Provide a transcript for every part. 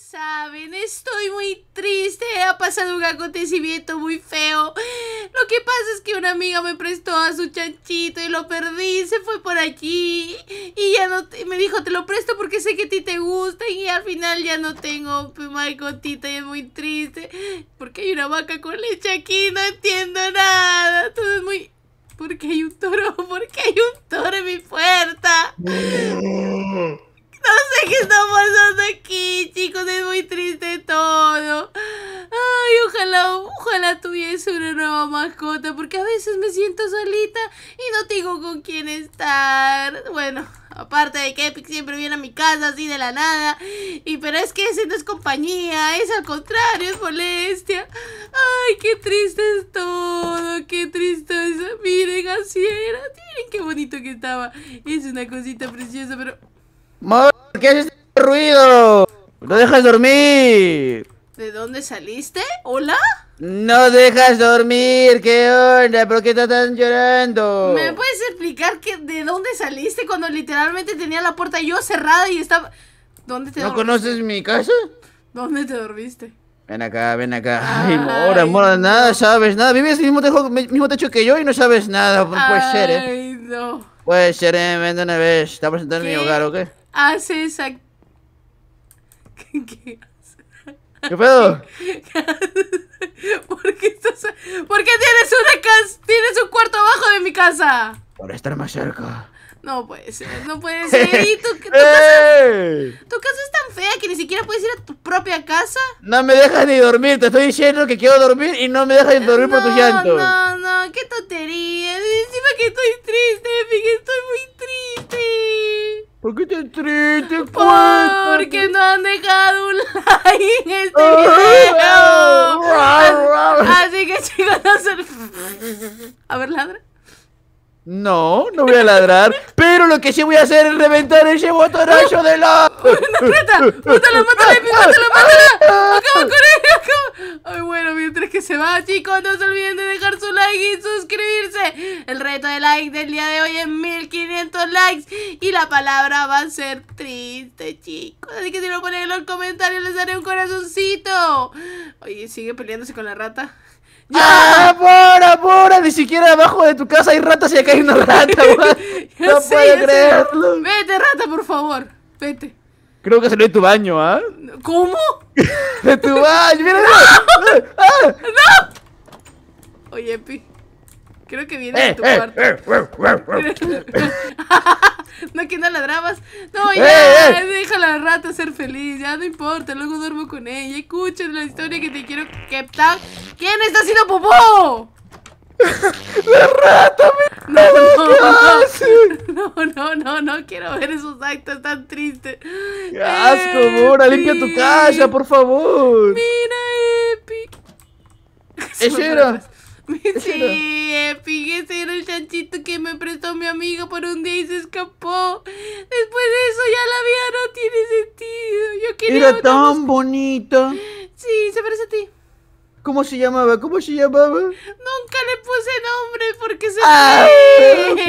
saben, estoy muy triste. Ha pasado un acontecimiento muy feo. Lo que pasa es que una amiga me prestó a su chanchito y lo perdí. Se fue por aquí Y ya no me dijo, te lo presto porque sé que a ti te gusta. Y al final ya no tengo gotita y es muy triste. Porque hay una vaca con leche aquí. No entiendo nada. Todo es muy. ¿Por hay un toro? ¿Por hay un toro en mi puerta? No sé qué está pasando aquí, chicos. Es muy triste todo. Ay, ojalá, ojalá tuviese una nueva mascota. Porque a veces me siento solita y no tengo con quién estar. Bueno, aparte de que Epic siempre viene a mi casa así de la nada. Y pero es que ese no es compañía, es al contrario, es molestia. Ay, qué triste es todo, qué triste es. Miren, así era. Miren qué bonito que estaba. Es una cosita preciosa, pero Mor, ¿qué haces este ruido? ¡No dejas dormir! ¿De dónde saliste? ¿Hola? ¡No dejas dormir! ¿Qué onda? ¿Por qué estás llorando? ¿Me puedes explicar que de dónde saliste cuando literalmente tenía la puerta yo cerrada y estaba... ¿Dónde te ¿No conoces mi casa? ¿Dónde te dormiste? Ven acá, ven acá. Ah, ay, mora, nada sabes, nada. Vives el mismo techo, mismo techo que yo y no sabes nada. Pues Ay, ser, Puede ser, ¿eh? ¿eh? Ven de una vez. Estamos en mi hogar, ¿Qué? hace esa... ¿Qué, qué ¿Qué pedo? ¿Por qué, tienes una casa? Tienes un cuarto abajo de mi casa. Por estar más cerca. No puede ser, no puede ser. tu, casa, es tan fea que ni siquiera puedes ir a tu propia casa? No me dejas ni dormir, te estoy diciendo que quiero dormir y no me dejas ni dormir por tu llanto No, no, qué tontería. Encima que estoy triste, estoy muy triste. ¿Por qué te triste, Porque no han dejado un like en este video. Así que chicos, no se... A ver, ladra. No, no voy a ladrar. pero lo que sí voy a hacer es reventar ese botonazo de la. ¡Mátala! ¡Mátala! ¡Mátala! ¡Mátala! ¡Acaba con él! Ay, bueno, mientras que se va, chicos, no se olviden de dejar su like y suscribirse. El reto de like del día de hoy es 1500 likes. Y la palabra va a ser triste, chicos. Así que si lo ponen en los comentarios, les daré un corazoncito. Oye, ¿sigue peleándose con la rata? ¡Ah, pora, Ni siquiera abajo de tu casa hay ratas y acá hay una rata, no puedo creerlo. Vete, rata, por favor. Vete. Creo que salió de tu baño, ¿ah? ¿Cómo? de tu baño, ¡No! Ah, ah. ¡No! Oye, Pi Creo que viene de eh, tu cuarto. Eh, eh, no, que no ladrabas. No, ya, deja la rata ser feliz. Ya no importa, luego duermo con ella. Escuchen la historia que te quiero captar. ¿Quién está haciendo popó? ¡La rata! no, no, no, no, quiero ver esos actos tan tristes. ¡Qué asco, Mora! ¡Limpia tu casa, por favor! ¡Mira, Epi! ¡Ese era! Sí, Epi, ese era el chanchito que me prestó mi amigo por un día y se escapó. Después de eso ya la vida no tiene sentido. Yo quería Era tan bonita. Sí, se parece a ti. ¿Cómo se llamaba? ¿Cómo se llamaba? Nunca le puse nombre porque se ah,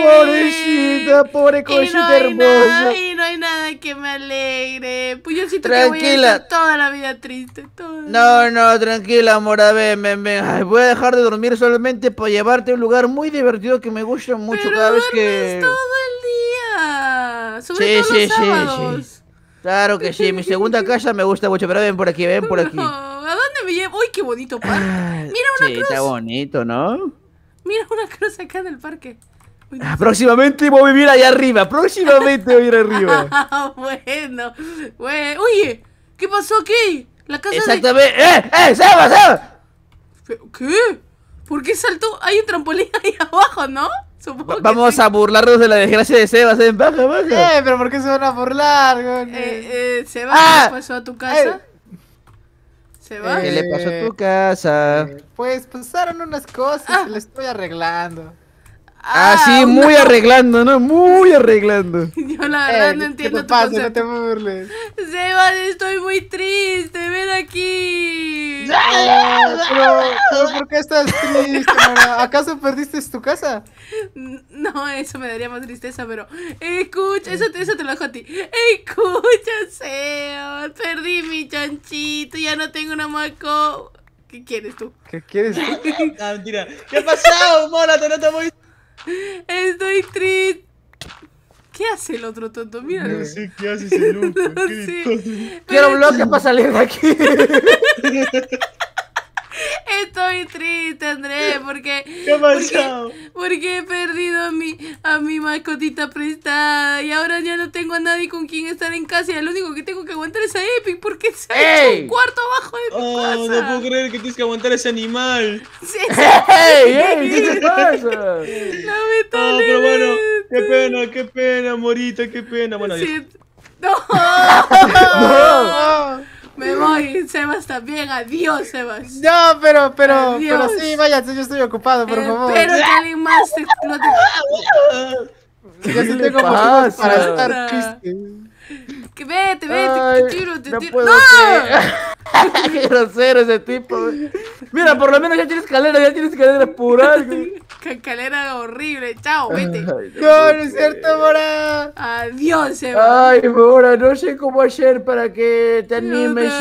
Pobrecita, pobre cosita hermosa. y no hay nada que me alegre. Pues yo siento que voy a toda la vida triste. no, no, tranquila, amor. A ver, ven. voy a dejar de dormir solamente para llevarte a un lugar muy divertido que me gusta mucho cada vez que. todo el día. Sobre sí, sí, sí, Claro que sí. Mi segunda casa me gusta mucho. Pero ven por aquí, ven por aquí. Oye, Uy, qué bonito parque. Ah, Mira una sí, cruz. Está bonito, ¿no? Mira una cruz acá en el parque. Ah, próximamente voy a vivir allá arriba. Próximamente voy a ir arriba. bueno, bueno. Oye, ¿qué pasó aquí? La casa Exactamente. ¡Eh! ¡Eh! ¡Seba, Seba! ¿Qué? ¿Por qué saltó? Hay un trampolín ahí abajo, ¿no? Supongo vamos a burlarnos de la desgracia de Sebas, ¿eh? Baja, baja. Eh, pero ¿por qué se van a burlar? Eh, eh, Sebas, ah, ¿qué pasó a tu eh, casa? ¿Se ¿Qué le pasó a tu casa? Eh, pues pasaron unas cosas, ah. le estoy arreglando. Así, ah, ah, muy arreglando, ¿no? Muy arreglando. Yo la eh, verdad no entiendo que te no te Sebas, estoy muy triste, ven aquí. pero, ¿por qué estás triste, ¿Acaso perdiste tu casa? No, eso me daría más tristeza, pero... Escucha, eso, te lo dejo a ti. Escucha, Sebas, perdí mi chanchito, ya no tengo una maco... ¿Qué quieres tú? ¿Qué quieres tú? ah, mentira. ¿Qué ha pasado, Mola? No te voy Estoy triste. ¿Qué hace el otro tonto? Mira. No sé qué hace ese loco. No sé. Quiero bloques para salir de aquí. estoy triste, Andrés, porque, porque, he perdido a mi, a mi mascotita prestada y ahora ya no tengo a nadie con quien estar en casa y el único que tengo que aguantar es a Epic porque se ha hecho un cuarto abajo de mi oh, casa. No puedo creer que tienes que aguantar a ese animal. Sí, sí. ¡Ey! ¿Qué te pasa? No, ah, pero bueno, qué pena, qué pena, Morita, qué pena. Bueno, sí. ¡No! ¡No! Me voy, Sebas también. Adiós, Sebas. No, pero, pero, pero sí, vaya yo estoy ocupado, por eh, favor. Pero, que alguien más te explote. Yo sí tengo motivos para estar triste. Ah. Que vete, vete, te tiro, te tiro. ¡No! Qué grosero ese tipo. Mira, por lo menos ya tienes escalera, ya tienes calera pura, Cancalera horrible. Chao, vete. No, no es cierto, Mora. Adiós, Eva Ay, Mora, no sé cómo hacer para que te animes.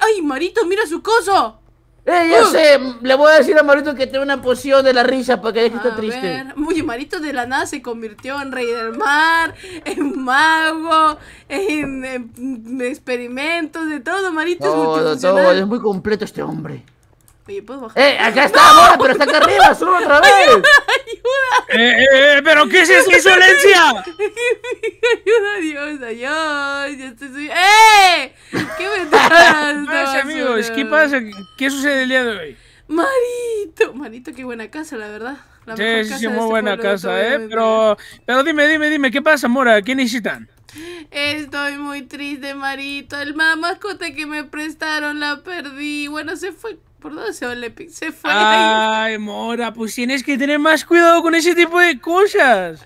Ay, Marito, mira su coso. Eh, ya sé, le voy a decir a Marito que tenga una poción de la risa para que deje estar triste. Muy Marito de la nada se convirtió en rey del mar, en mago, en, experimentos, de todo, Marito. Todo, es todo, es muy completo este hombre. Oye, ¿puedo bajar? ¡Eh, acá está, mora! pero está arriba! ¡Sube otra vez! ¡Ayuda, ayuda! ¡Eh, eh, eh! ¿Pero qué es qué insolencia? ¡Ayuda, Dios, ¡Adiós! ¡Eh! ¡Qué me estás ¿Qué pasa, ¿Qué pasa? ¿Qué sucede el día de hoy? Marito, Marito, qué buena casa, la verdad. sí, sí, sí, muy este buena casa, ¿eh? pero, pero dime, dime, dime, ¿qué pasa, Mora? ¿Qué necesitan? Estoy muy triste, Marito. El mascota que me prestaron la perdí. Bueno, se fue ¿Por se Ay, Mora, pues tienes que tener más cuidado con ese tipo de cosas.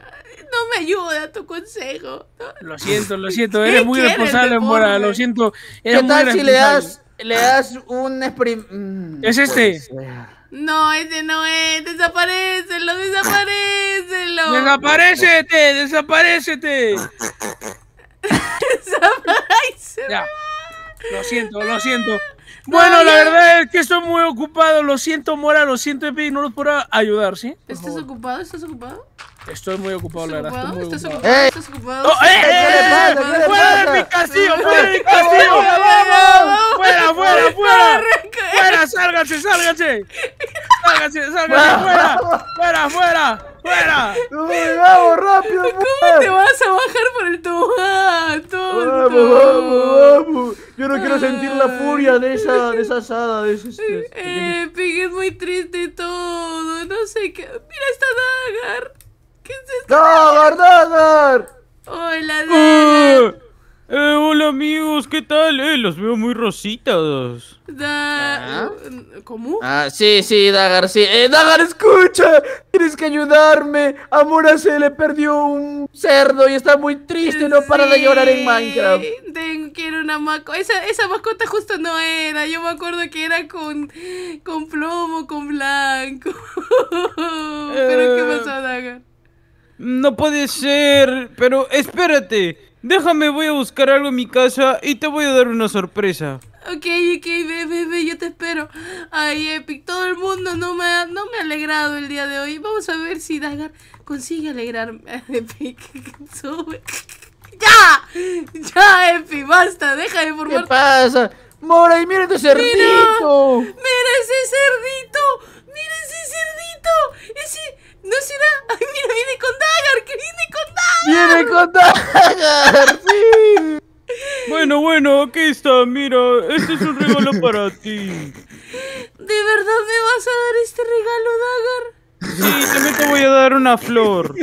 No me ayuda tu consejo. Lo siento, lo siento. Eres muy responsable, Mora. Lo siento. ¿Qué tal si le das, le das un... Mm, ¿Es este? no, ese no es. Desaparecelo, desaparecelo. Desaparecete, desaparecete. Desaparecete. Ya. Lo siento, lo siento. Bueno, la verdad es que estoy muy ocupado. Lo siento, Mora, lo siento, Epi, no los puedo ayudar, ¿sí? ¿Estás ocupado? ¿Estás ocupado? Estoy muy ocupado, la verdad. ¿Estás ocupado? ¿Estás ocupado? ¡Eh! ¡Eh! ¡Fuera de mi castillo! ¡Fuera de mi castillo! ¡Vamos! ¡Fuera, fuera, fuera! ¡Fuera, sálgase, sálgase! ¡Sálgase, sálgase! ¡Sálgase fuera! ¡Fuera! ¡Vamos, rápido! ¿Cómo te pues. vas a bajar por el tobogán, tonto? ¡Vamos, vamos, vamos! Yo no quiero sentir la furia de esa, de esa asada, de ese Eh, eh Pig, es muy triste todo. No sé qué. Mira esta Dagar. ¿Qué es esto? ¡Dagar, Dagar! ¡Hola, ¡Ah! Dagar! Eh, hola amigos, ¿qué tal? Eh, los veo muy rositas. Da... Ah. ¿Cómo? Ah, sí, sí, Dagar, sí. Eh, Dagar, escucha. Tienes que ayudarme. A se le perdió un cerdo y está muy triste. No para de llorar en Minecraft. ir quiero una mascota. Esa, esa mascota justo no era. Yo me acuerdo que era con, con plomo, con blanco. Pero ¿qué eh, pasó, Dagar? No puede ser. Pero espérate. Déjame, voy a buscar algo en mi casa y te voy a dar una sorpresa. Ok, ok, bebé, ve, yo te espero. Ay, Epic, todo el mundo no me ha, no me ha alegrado el día de hoy. Vamos a ver si Dagar consigue alegrarme Epic. ¡Ya! ¡Ya, Epic! ¡Basta! ¡Deja de formar! ¿Qué pasa? Mora, y mira tu cerdito. Mira, mira ese cerdito. Bueno, bueno, aquí está, mira, este es un regalo para ti. ¿De verdad me vas a dar este regalo, Dagar? Sí, también te voy a dar una flor.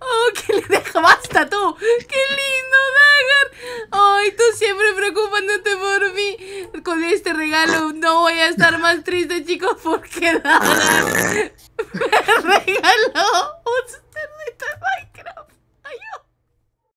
Oh, que le deja basta tú. Qué lindo, Dagar. Ay, tú siempre preocupándote por mí. Con este regalo no voy a estar más triste, chicos, porque Dagar me regaló un